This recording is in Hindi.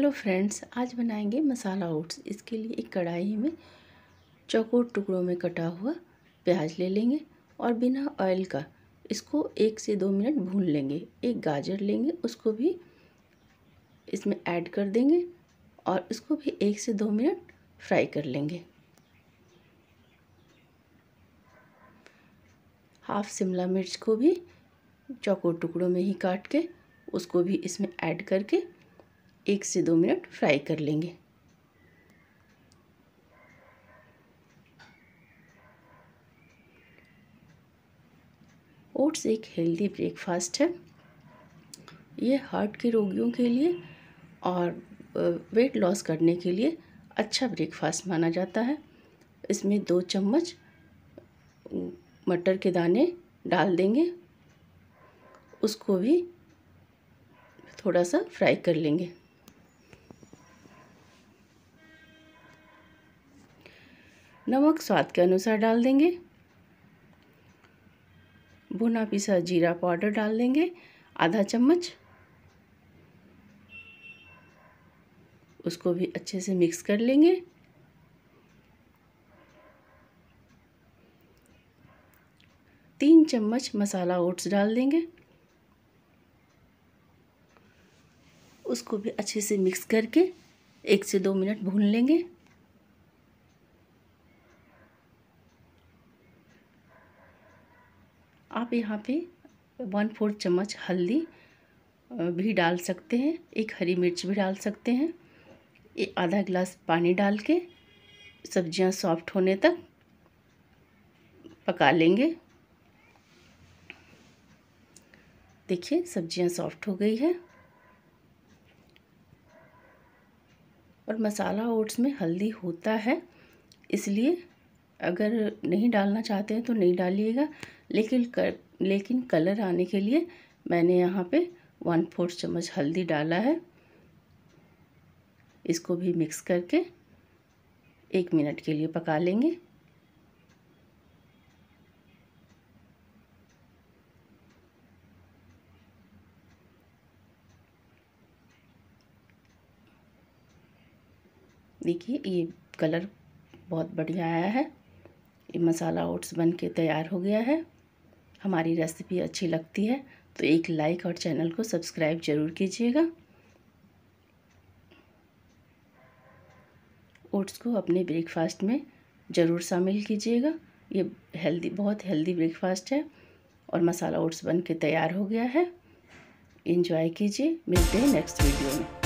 हेलो फ्रेंड्स आज बनाएंगे मसाला ओट्स इसके लिए एक कढ़ाई में चौकोर टुकड़ों में कटा हुआ प्याज ले लेंगे और बिना ऑयल का इसको एक से दो मिनट भून लेंगे एक गाजर लेंगे उसको भी इसमें ऐड कर देंगे और इसको भी एक से दो मिनट फ्राई कर लेंगे हाफ शिमला मिर्च को भी चौकोर टुकड़ों में ही काट के उसको भी इसमें ऐड करके एक से दो मिनट फ्राई कर लेंगे ओट्स एक हेल्दी ब्रेकफास्ट है ये हार्ट के रोगियों के लिए और वेट लॉस करने के लिए अच्छा ब्रेकफास्ट माना जाता है इसमें दो चम्मच मटर के दाने डाल देंगे उसको भी थोड़ा सा फ्राई कर लेंगे नमक स्वाद के अनुसार डाल देंगे भुना पिसा जीरा पाउडर डाल देंगे आधा चम्मच उसको भी अच्छे से मिक्स कर लेंगे तीन चम्मच मसाला ओट्स डाल देंगे उसको भी अच्छे से मिक्स करके एक से दो मिनट भून लेंगे आप यहाँ पे वन फोर्थ चम्मच हल्दी भी डाल सकते हैं एक हरी मिर्च भी डाल सकते हैं एक आधा गिलास पानी डाल के सब्ज़ियाँ सॉफ्ट होने तक पका लेंगे देखिए सब्ज़ियाँ सॉफ्ट हो गई है और मसाला ओट्स में हल्दी होता है इसलिए अगर नहीं डालना चाहते हैं तो नहीं डालिएगा लेकिन कर, लेकिन कलर आने के लिए मैंने यहाँ पे वन फोर्थ चम्मच हल्दी डाला है इसको भी मिक्स करके एक मिनट के लिए पका लेंगे देखिए ये कलर बहुत बढ़िया आया है ये मसाला ओट्स बन के तैयार हो गया है हमारी रेसिपी अच्छी लगती है तो एक लाइक और चैनल को सब्सक्राइब ज़रूर कीजिएगा ओट्स को अपने ब्रेकफास्ट में ज़रूर शामिल कीजिएगा ये हेल्दी बहुत हेल्दी ब्रेकफास्ट है और मसाला ओट्स बन के तैयार हो गया है इन्जॉय कीजिए मिलते हैं नेक्स्ट वीडियो में